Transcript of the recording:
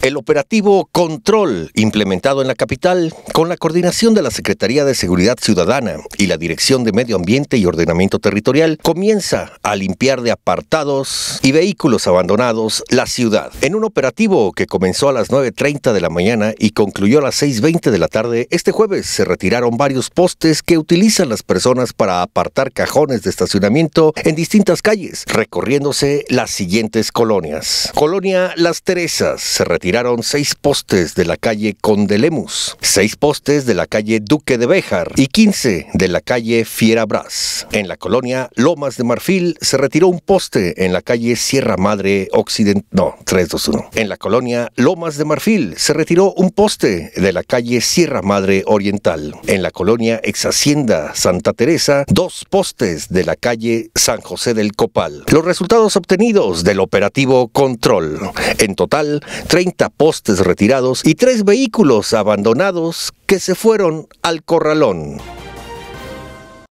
El operativo Control, implementado en la capital, con la coordinación de la Secretaría de Seguridad Ciudadana y la Dirección de Medio Ambiente y Ordenamiento Territorial, comienza a limpiar de apartados y vehículos abandonados la ciudad. En un operativo que comenzó a las 9.30 de la mañana y concluyó a las 6.20 de la tarde, este jueves se retiraron varios postes que utilizan las personas para apartar cajones de estacionamiento en distintas calles, recorriéndose las siguientes colonias. Colonia Las Teresas se retiró retiraron seis postes de la calle conde Lemus seis postes de la calle Duque de Béjar y 15 de la calle Fiera Brás. En la colonia Lomas de Marfil se retiró un poste en la calle Sierra Madre Occidental No, 321. En la colonia Lomas de Marfil se retiró un poste de la calle Sierra Madre Oriental. En la colonia Ex Hacienda Santa Teresa, dos postes de la calle San José del Copal. Los resultados obtenidos del operativo Control. En total, 30 postes retirados y tres vehículos abandonados que se fueron al corralón.